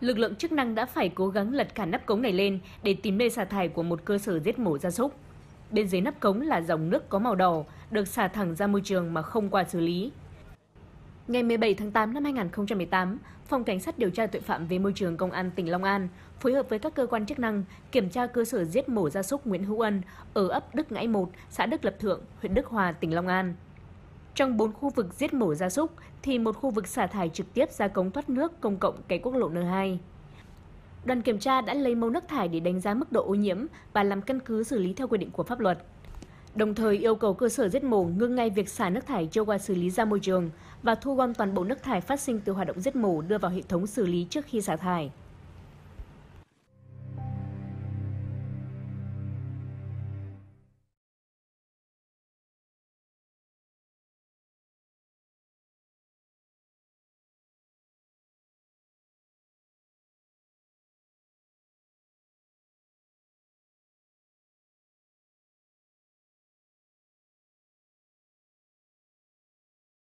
Lực lượng chức năng đã phải cố gắng lật cả nắp cống này lên để tìm nơi xả thải của một cơ sở giết mổ gia súc. Bên dưới nắp cống là dòng nước có màu đỏ, được xả thẳng ra môi trường mà không qua xử lý. Ngày 17 tháng 8 năm 2018, Phòng Cảnh sát điều tra tội phạm về môi trường Công an tỉnh Long An phối hợp với các cơ quan chức năng kiểm tra cơ sở giết mổ gia súc Nguyễn Hữu Ân ở ấp Đức Ngãi 1, xã Đức Lập Thượng, huyện Đức Hòa, tỉnh Long An. Trong 4 khu vực giết mổ gia súc thì một khu vực xả thải trực tiếp ra cống thoát nước công cộng cái quốc lộ N2. Đoàn kiểm tra đã lấy mẫu nước thải để đánh giá mức độ ô nhiễm và làm căn cứ xử lý theo quy định của pháp luật. Đồng thời yêu cầu cơ sở giết mổ ngưng ngay việc xả nước thải cho qua xử lý ra môi trường và thu gom toàn bộ nước thải phát sinh từ hoạt động giết mổ đưa vào hệ thống xử lý trước khi xả thải.